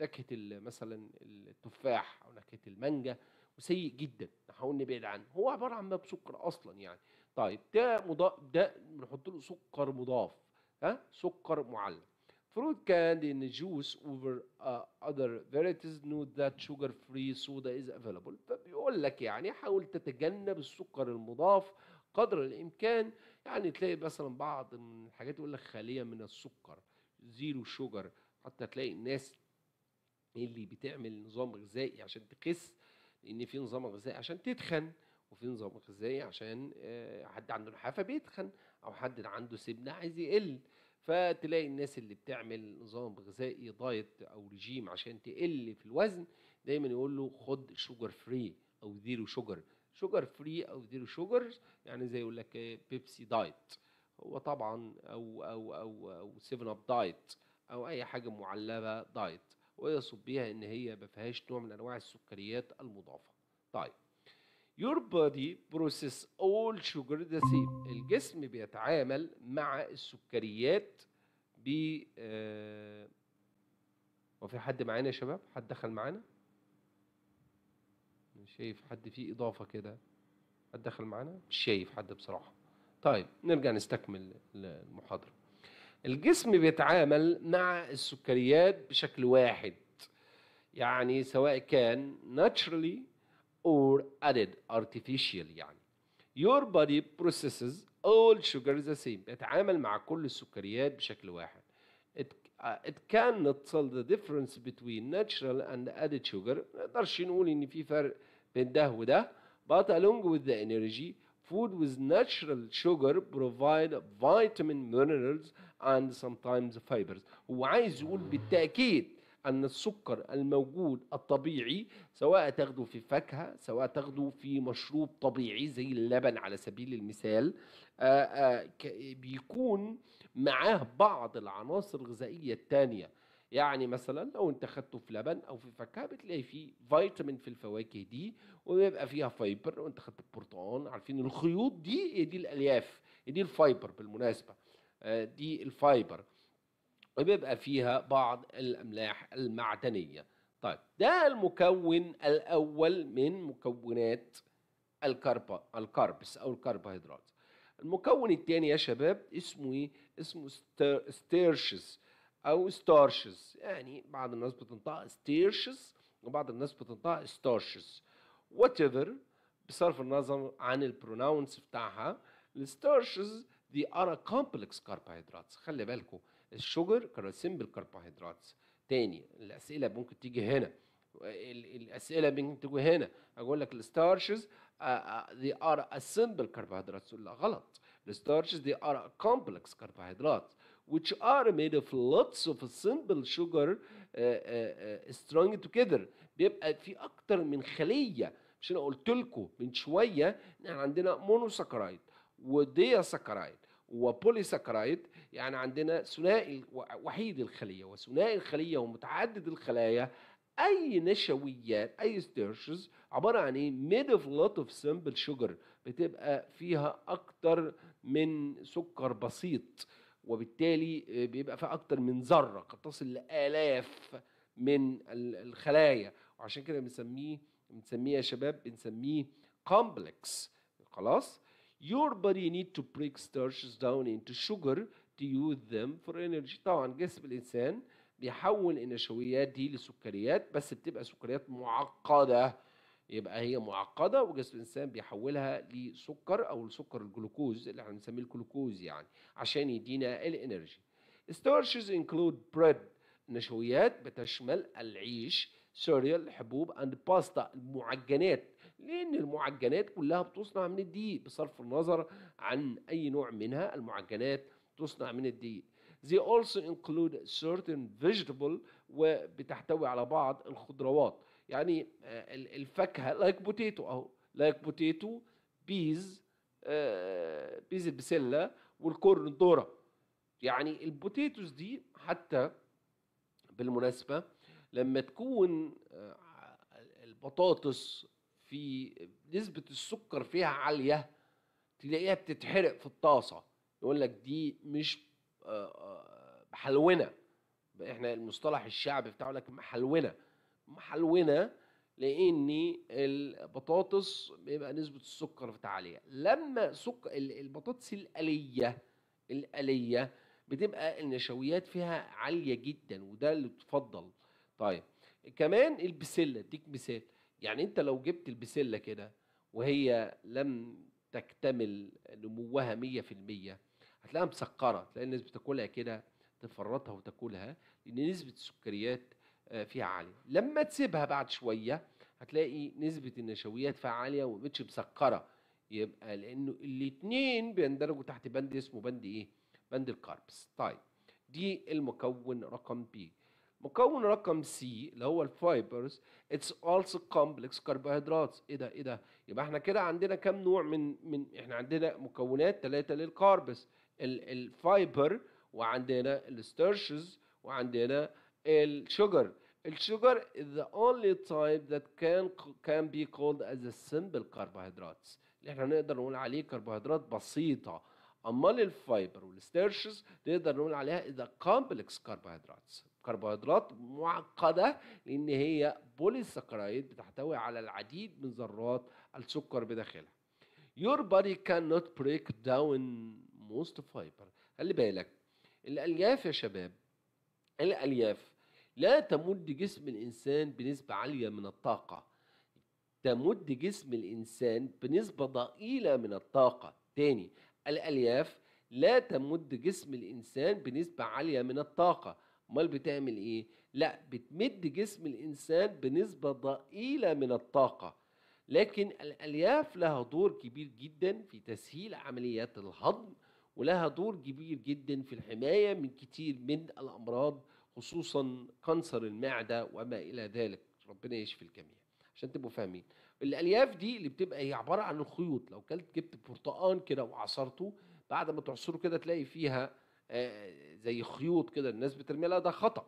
نكهه مثلا التفاح او نكهه المانجا وسيء جدا نحاول نبعد عنه هو عباره عن ماء بسكر اصلا يعني طيب ده مضاف ده بنحط له سكر مضاف ها سكر معلب فروت كان ان جوس اوفر اذر فيريتيز نو ذات شوجر فري سودا از افيلابل فبيقول لك يعني حاول تتجنب السكر المضاف قدر الامكان يعني تلاقي مثلا بعض من الحاجات يقول لك خاليه من السكر زيرو شوجر حتى تلاقي الناس اللي بتعمل نظام غذائي عشان تخس لان في نظام غذائي عشان تتخن وفي نظام غذائي عشان آه، حد عنده نحافه بيتخن او حد عنده سمنه عايز يقل فتلاقي الناس اللي بتعمل نظام غذائي دايت او رجيم عشان تقل في الوزن دايما يقول له خد شوجر فري او زيرو شوجر شوجر فري او زيرو شوجر يعني زي يقول لك بيبسي دايت هو طبعا او او او او 7 اب دايت او اي حاجه معلبه دايت ويقصد بيها ان هي ما فيهاش نوع من انواع السكريات المضافه طيب your body process all sugar the same الجسم بيتعامل مع السكريات ب آه... وفي حد معانا يا شباب حد دخل معانا شايف حد فيه إضافة كده حد دخل معانا مش شايف حد بصراحة طيب نرجع نستكمل المحاضرة الجسم بيتعامل مع السكريات بشكل واحد يعني سواء كان naturally or added artificially يعني your body processes all sugar the same بيتعامل مع كل السكريات بشكل واحد it, uh, it cannot tell the difference between natural and added sugar ما نقدرش نقول ان في فرق بين ده وده but along with the energy food with natural sugar provide vitamin minerals and sometimes fibers هو عايز يقول بالتاكيد ان السكر الموجود الطبيعي سواء تاخده في فاكهه سواء تاخده في مشروب طبيعي زي اللبن على سبيل المثال آآ آآ بيكون معاه بعض العناصر الغذائيه الثانيه يعني مثلا لو انت خدته في لبن او في فاكهه بتلاقي فيه فيتامين في الفواكه دي وبيبقى فيها فايبر وانت خدت البرتقال عارفين الخيوط دي هي دي الالياف هي دي الفايبر بالمناسبه آه، دي الفايبر وبيبقى فيها بعض الاملاح المعدنيه طيب ده المكون الاول من مكونات الكرب الكربس او الكربوهيدرات المكون الثاني يا شباب اسمه ايه اسمه ستير ستيرشز او ستارشز يعني بعض الناس بتنطقها ستيرشز وبعض الناس بتنطقها ستارشز وات ايفر بصرف النظر عن البروناونس بتاعها الستارشز دي ار كومبلكس كربوهيدرات خلي بالكم الشوجر كان سمبل كربوهيدرات تاني الاسئله ممكن تيجي هنا الاسئله ممكن تيجي هنا اقول لك الستارشز دي ار اسمبل كربوهيدرات تقول لا غلط The starches, they are complex carbohydrates, which are made of lots of simple sugar uh, uh, uh, strung together. بيبقى في أكتر من خلية مش أنا قلت لكم من شوية إن إحنا عندنا مونوساكرايد وديساكرايد وبوليساكرايد يعني عندنا ثنائي وحيد الخلية وثنائي الخلية ومتعدد الخلايا اي نشويات اي ستيرشز عباره عن ايه ميد اوف لوت اوف سمبل شوجر بتبقى فيها اكتر من سكر بسيط وبالتالي آه، بيبقى في اكتر من ذره قد تصل لالاف من الخلايا وعشان كده بنسميه بنسميه يا شباب بنسميه كومبلكس خلاص your body need to break starches down into sugar to use them for energy طبعا جسم الانسان بيحول النشويات دي لسكريات بس بتبقى سكريات معقده يبقى هي معقده وجسم الانسان بيحولها لسكر او السكر الجلوكوز اللي احنا بنسميه الجلوكوز يعني عشان يدينا الانرجي. Starches انكلود بريد نشويات بتشمل العيش سوريال حبوب اند باستا المعجنات لان المعجنات كلها بتصنع من الدقيق بصرف النظر عن اي نوع منها المعجنات تصنع من الدقيق They also include certain vegetable وبتحتوي على بعض الخضروات يعني آه، الفاكهه لايك بوتيتو اهو لايك بوتيتو بيز آه، بيز البسله والكورن الذره يعني البوتيتوز دي حتى بالمناسبه لما تكون آه، البطاطس في نسبه السكر فيها عاليه تلاقيها بتتحرق في الطاسه يقول لك دي مش حلونه احنا المصطلح الشعبي بتاعه لك حلونه محلونه لان البطاطس بيبقى نسبه السكر بتاعها عاليه لما سك البطاطس الاليه الاليه بتبقى النشويات فيها عاليه جدا وده اللي تفضل طيب كمان البسله اديك مثال يعني انت لو جبت البسله كده وهي لم تكتمل نموها 100% هتلاقيها مسكره تلاقي الناس بتاكلها كده تفرطها وتاكلها لان نسبه السكريات آه، فيها عاليه لما تسيبها بعد شويه هتلاقي نسبه النشويات فيها عاليه ومبقتش مسكره يبقى لانه الاثنين بيندرجوا تحت بند اسمه بند ايه بند الكاربس طيب دي المكون رقم بي مكون رقم سي اللي هو الفايبرز اتس also complex carbohydrates ايه ده ايه ده يبقى احنا كده عندنا كام نوع من من احنا عندنا مكونات ثلاثه للكاربس الفايبر وعندنا الستارشز وعندنا السكر السكر is the only type that can can be called as a simple carbohydrates اللي احنا نقدر نقول عليه كربوهيدرات بسيطه اما الفايبر والستيرشز نقدر نقول عليها is a complex carbohydrates كربوهيدرات معقده لان هي بوليساكرايد بتحتوي على العديد من ذرات السكر بداخلها your body cannot break down most fiber خلي بالك الالياف يا شباب الالياف لا تمد جسم الإنسان بنسبة عالية من الطاقة تمد جسم الإنسان بنسبة ضئيلة من الطاقة تاني الألياف لا تمد جسم الإنسان بنسبة عالية من الطاقة امال بتعمل ايه لا بتمد جسم الانسان بنسبه ضئيله من الطاقه لكن الالياف لها دور كبير جدا في تسهيل عمليات الهضم ولها دور كبير جدا في الحمايه من كتير من الامراض خصوصا كانسر المعده وما الى ذلك ربنا يشفي الجميع عشان تبقوا فاهمين الالياف دي اللي بتبقى هي عباره عن الخيوط لو كلت جبت برتقان كده وعصرته بعد ما تعصره كده تلاقي فيها آه، زي خيوط كده الناس بترمي لها ده خطا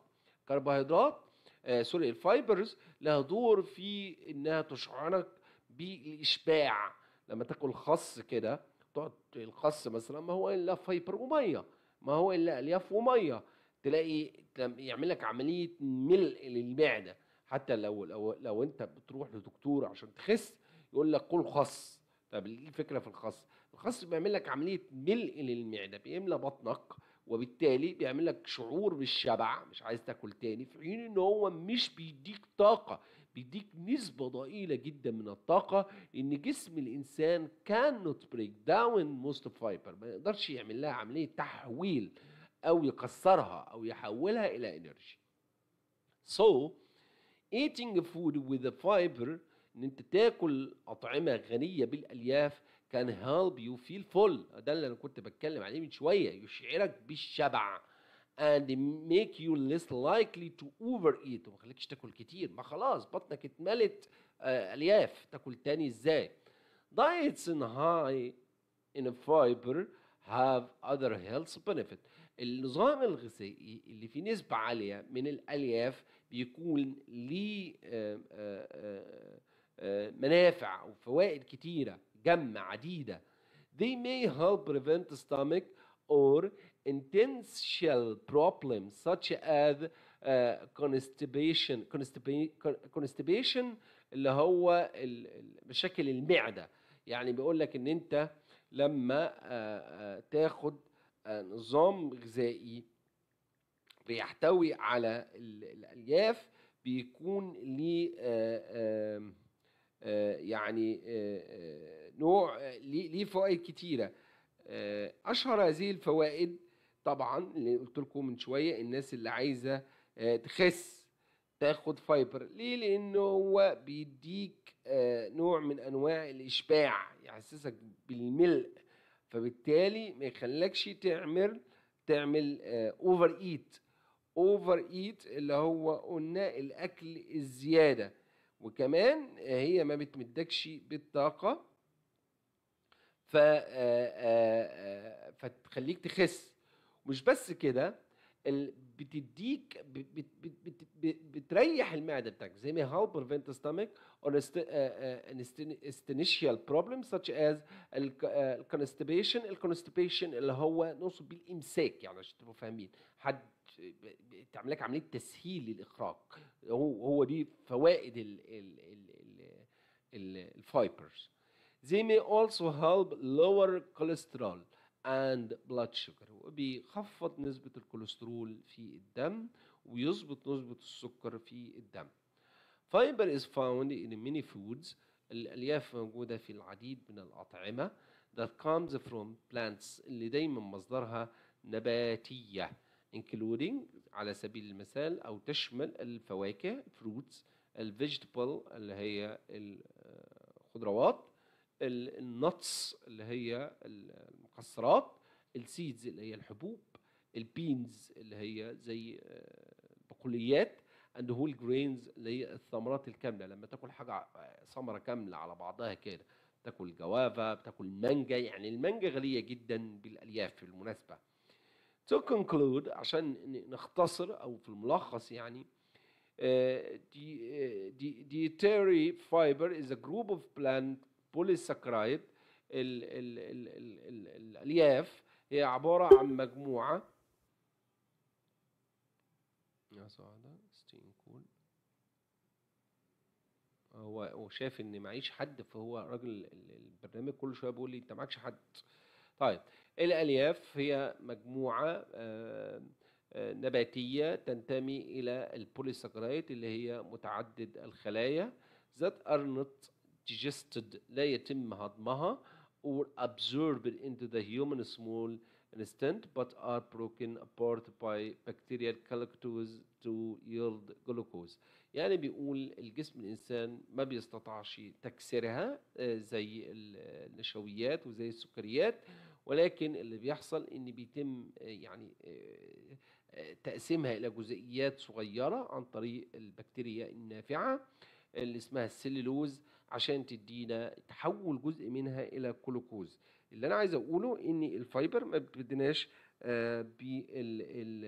كربوهيدرات آه، سوري الفايبرز لها دور في انها تشعرك بالاشباع لما تاكل خص كده تقعد الخص مثلا ما هو الا فايبر وميه ما هو الا الياف وميه تلاقي يعمل لك عمليه ملء للمعده حتى لو لو, لو انت بتروح لدكتور عشان تخس يقول لك كل خس طب ايه الفكره في الخس؟ الخس بيعمل لك عمليه ملء للمعده بيملى بطنك وبالتالي بيعمل لك شعور بالشبع مش عايز تاكل تاني في حين ان هو مش بيديك طاقه بيديك نسبه ضئيله جدا من الطاقه ان جسم الانسان نوت بريك داون موست فايبر ما يقدرش يعمل لها عمليه تحويل أو يكسرها أو يحولها إلى إنرجي. So eating food with the fiber إن أنت تاكل أطعمة غنية بالألياف can help you feel full ده اللي أنا كنت بتكلم عليه من شوية يشعرك بالشبع and make you less likely to overeat وما خليكش تاكل كتير ما خلاص بطنك اتملت آه، الياف تاكل تاني ازاي diets in high in fiber have other health benefits النظام الغذائي اللي فيه نسبة عالية من الألياف بيكون ليه آه، آه، آه، منافع وفوائد كتيرة جمع عديدة they may help prevent stomach or intentional problems such as uh, constipation constipation اللي هو مشاكل المعدة يعني بيقول لك ان انت لما تاخد آه، نظام غذائي بيحتوي على الالياف بيكون ليه آه، آه، يعني نوع ليه فوائد كتيره اشهر هذه الفوائد طبعا اللي قلت لكم من شويه الناس اللي عايزه تخس تاخد فايبر ليه لانه هو بيديك نوع من انواع الاشباع يحسسك بالملء فبالتالي ما يخليكش تعمل تعمل اوفر ايت اوفر ايت اللي هو قلنا الاكل الزياده وكمان آه، هي ما بتمدكش بالطاقه ف آه، آه، فتخليك تخس مش بس كده بتديك بتريح المعده بتاعك زي ما هاو بريفنت stomach اور استينيشيال بروبلم ساتش از الكونستبيشن الكونستبيشن اللي هو نقصد بيه الامساك يعني عشان تبقوا فاهمين حد تعمل لك عمليه تسهيل للاخراج هو هو دي فوائد ال ال ال الفايبرز زي ما also help lower cholesterol اند بلاد شوجر وبيخفض نسبة الكوليسترول في الدم ويظبط نسبة السكر في الدم فايبر is found in many foods الألياف موجودة في العديد من الأطعمة that comes from plants اللي دايما مصدرها نباتية including على سبيل المثال أو تشمل الفواكه fruits الفيجيتابل اللي هي الخضروات آه، النتس اللي هي المكسرات السيدز اللي هي الحبوب البينز اللي هي زي البقوليات اند هول جرينز اللي هي الثمرات الكامله لما تاكل حاجه آه، ثمره كامله على بعضها كده تاكل جوافه بتاكل مانجا يعني المانجا غالية جدا بالالياف بالمناسبه تو conclude عشان نختصر او في الملخص يعني دي دي تيري فايبر is a group of plant polysaccharide ال ال ال ال الالياف هي عباره عن مجموعه يا سعادة ستين كول هو وشاف ان معيش حد فهو راجل البرنامج كل شويه بيقول لي انت معكش حد طيب الالياف هي مجموعه آه، آه، نباتيه تنتمي الى البوليساكرايت اللي هي متعدد الخلايا ذات ارنط ديجستد لا يتم هضمها or absorbed into the human small intestine but are broken apart by bacterial collectors to yield glucose يعني بيقول الجسم الإنسان ما بيستطعش تكسيرها آه، زي النشويات وزي السكريات ولكن اللي بيحصل ان بيتم آه، يعني آه، تقسيمها الى جزئيات صغيره عن طريق البكتيريا النافعه اللي اسمها السليلوز عشان تدينا تحول جزء منها الى كلوكوز اللي انا عايز اقوله ان الفايبر ما بتديناش آه، بال ال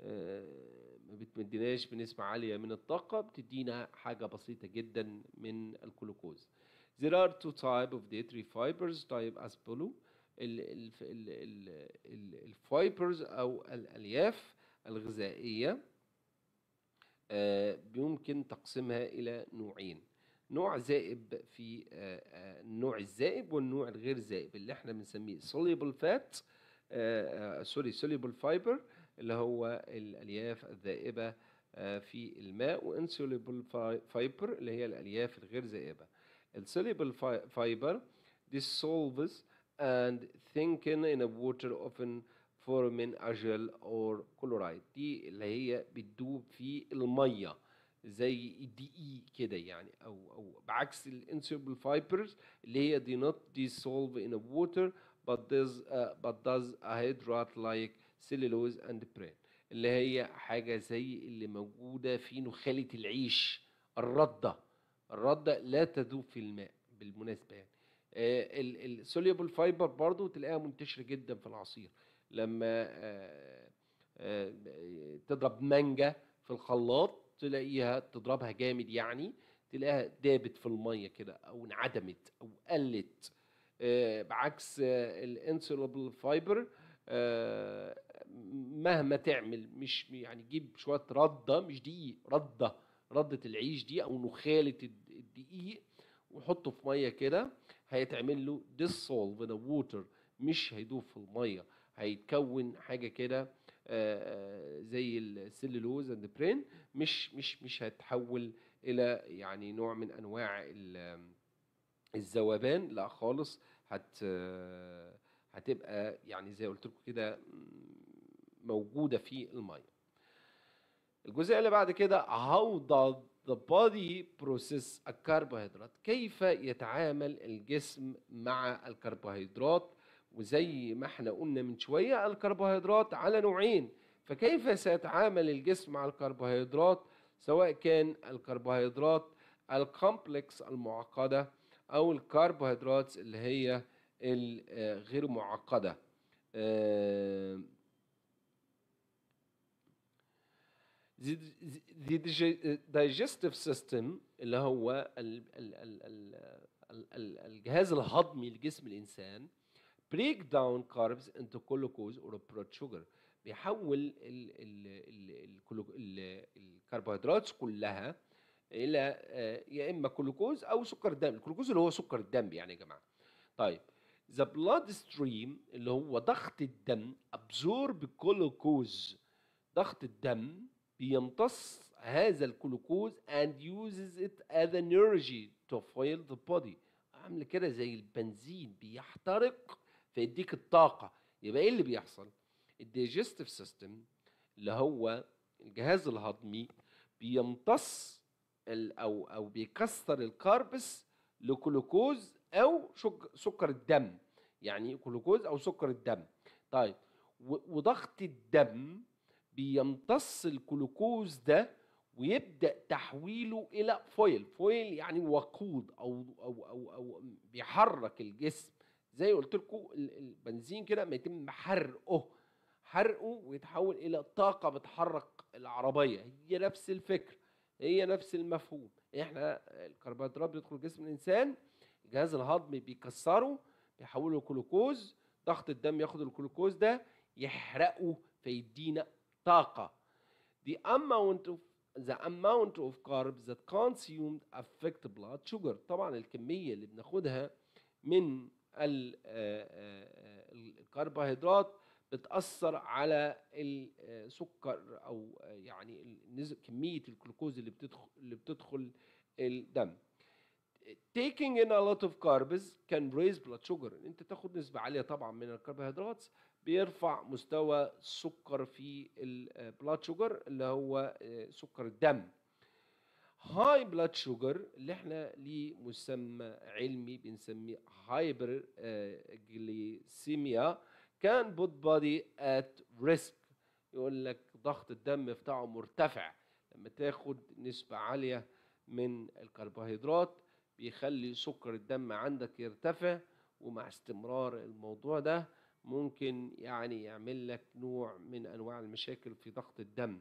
آه، ما بتمدناش بنسبة عالية من الطاقة بتدينا حاجة بسيطة جدا من الجلوكوز. There are two types of dietary fibers type as below. الفايبرز أو الألياف الغذائية آه، يمكن تقسيمها إلى نوعين نوع زائب في آه، آه، النوع الزائب والنوع الغير زائب اللي احنا بنسميه soluble fat سوري soluble fiber اللي هو الألياف الذائبة في الماء وانسوليبل فايبر اللي هي الألياف الغير زائبه السوليبل فايبر dissolves and thinking in a water often فورمين أجل أور كلورايد دي اللي هي بتدوب في المية زي الدقيق كده يعني أو أو بعكس الانسيبل فايبرز اللي هي دي نوت ديسولف ان ووتر but does uh, but does hydrate like cellulose and bran اللي هي حاجة زي اللي موجودة في نخالة العيش الردة الردة لا تذوب في الماء بالمناسبة يعني آه، السوليبل فايبر برضو تلاقيها منتشرة جدا في العصير لما آه، آه، تضرب مانجا في الخلاط تلاقيها تضربها جامد يعني تلاقيها دابت في الميه كده او انعدمت او قلت آه، بعكس الانسولبل فايبر مهما تعمل مش يعني جيب شويه رده مش دقيق رده رده العيش دي او نخاله الدقيق وحطه في ميه كده هيتعمل له ديسولف ان ووتر مش هيدوب في الميه هيتكون حاجه كده آه، آه، زي السلولوز اند برين مش مش مش هتحول الى يعني نوع من انواع الذوبان لا خالص هت هتبقى يعني زي قلت لكم كده موجوده في الميه الجزء اللي بعد كده how does the body process الكربوهيدرات كيف يتعامل الجسم مع الكربوهيدرات وزي ما احنا قلنا من شوية الكربوهيدرات على نوعين فكيف سيتعامل الجسم مع الكربوهيدرات سواء كان الكربوهيدرات الكومبلكس المعقدة أو الكربوهيدرات اللي هي الغير آه، معقدة the digestive system اللي هو الجهاز الهضمي لجسم الإنسان بريك داون كاربز انتو كلوكوز اور بروت شوجر بيحول الكربوهيدرات كلها الى آه، يا اما كلوكوز او سكر دم الكلوكوز اللي هو سكر الدم يعني يا جماعه طيب ذا بلاد ستريم اللي هو ضغط الدم ابزور كلوكوز ضغط الدم بيمتص هذا الكلوكوز and uses it as energy to fuel the body عامل كده زي البنزين بيحترق فيديك الطاقه يبقى ايه اللي بيحصل الديجستيف سيستم اللي هو الجهاز الهضمي بيمتص او او بيكسر الكاربس لجلوكوز او سكر الدم يعني جلوكوز او سكر الدم طيب وضغط الدم بيمتص الجلوكوز ده ويبدا تحويله الى فويل فويل يعني وقود او او او, أو بيحرك الجسم زي قلت لكم البنزين كده ما يتم حرقه حرقه ويتحول الى طاقه بتحرك العربيه هي نفس الفكر هي نفس المفهوم احنا الكربوهيدرات بيدخل جسم الانسان الجهاز الهضمي بيكسره بيحوله لجلوكوز ضغط الدم ياخد الجلوكوز ده يحرقه فيدينا طاقه the amount of the amount of carbs that consumed affect blood sugar طبعا الكميه اللي بناخدها من الكربوهيدرات بتأثر على السكر أو يعني كمية الجلوكوز اللي بتدخل اللي بتدخل الدم. Taking in a lot of carbs can raise blood sugar. أنت تاخد نسبة عالية طبعا من الكربوهيدرات بيرفع مستوى السكر في البلاد شوجر اللي هو سكر الدم. هاي بلاد شوجر اللي احنا ليه مسمى علمي بنسميه هايبر آه، جليسيميا كان بود بادي ات ريسك يقول لك ضغط الدم بتاعه مرتفع لما تاخد نسبة عالية من الكربوهيدرات بيخلي سكر الدم عندك يرتفع ومع استمرار الموضوع ده ممكن يعني يعمل لك نوع من انواع المشاكل في ضغط الدم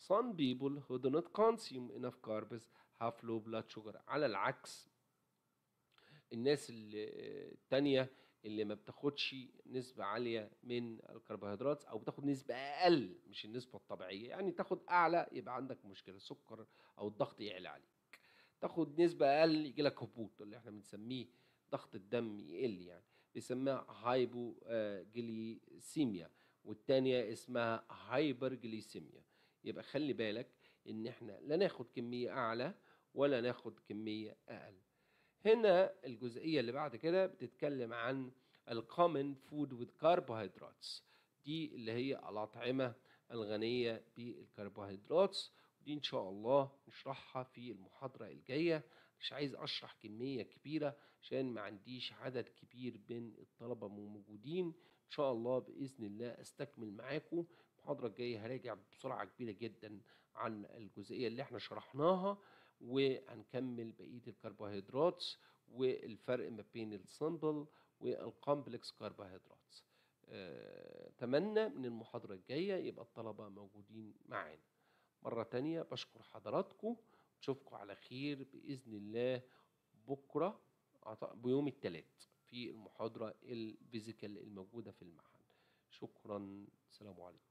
Some people who do not consume enough carbs have low blood sugar على العكس الناس التانية اللي ما بتاخدش نسبة عالية من الكربوهيدرات أو بتاخد نسبة أقل مش النسبة الطبيعية يعني تاخد أعلى يبقى عندك مشكلة سكر أو الضغط يعلى عليك تاخد نسبة أقل يجي لك هبوط اللي احنا بنسميه ضغط الدم يقل يعني بيسموها هايبو جليسيميا والتانية اسمها هايبر جليسيميا يبقى خلي بالك ان احنا لا ناخد كميه اعلى ولا ناخد كميه اقل هنا الجزئيه اللي بعد كده بتتكلم عن الكومن فود with carbohydrates دي اللي هي الأطعمة الغنية بالكربوهيدراتس ودي إن شاء الله نشرحها في المحاضرة الجاية مش عايز أشرح كمية كبيرة عشان ما عنديش عدد كبير من الطلبة موجودين إن شاء الله بإذن الله أستكمل معاكم المحاضرة الجاية هراجع بسرعة كبيرة جدا عن الجزئية اللي احنا شرحناها وهنكمل بقية الكربوهيدرات والفرق ما بين السمبل والكومبلكس كربوهيدرات آه، اتمنى من المحاضرة الجاية يبقى الطلبة موجودين معانا مرة تانية بشكر حضراتكم نشوفكم على خير بإذن الله بكرة بيوم الثلاث في المحاضرة الفيزيكال الموجودة في المعهد شكرا السلام عليكم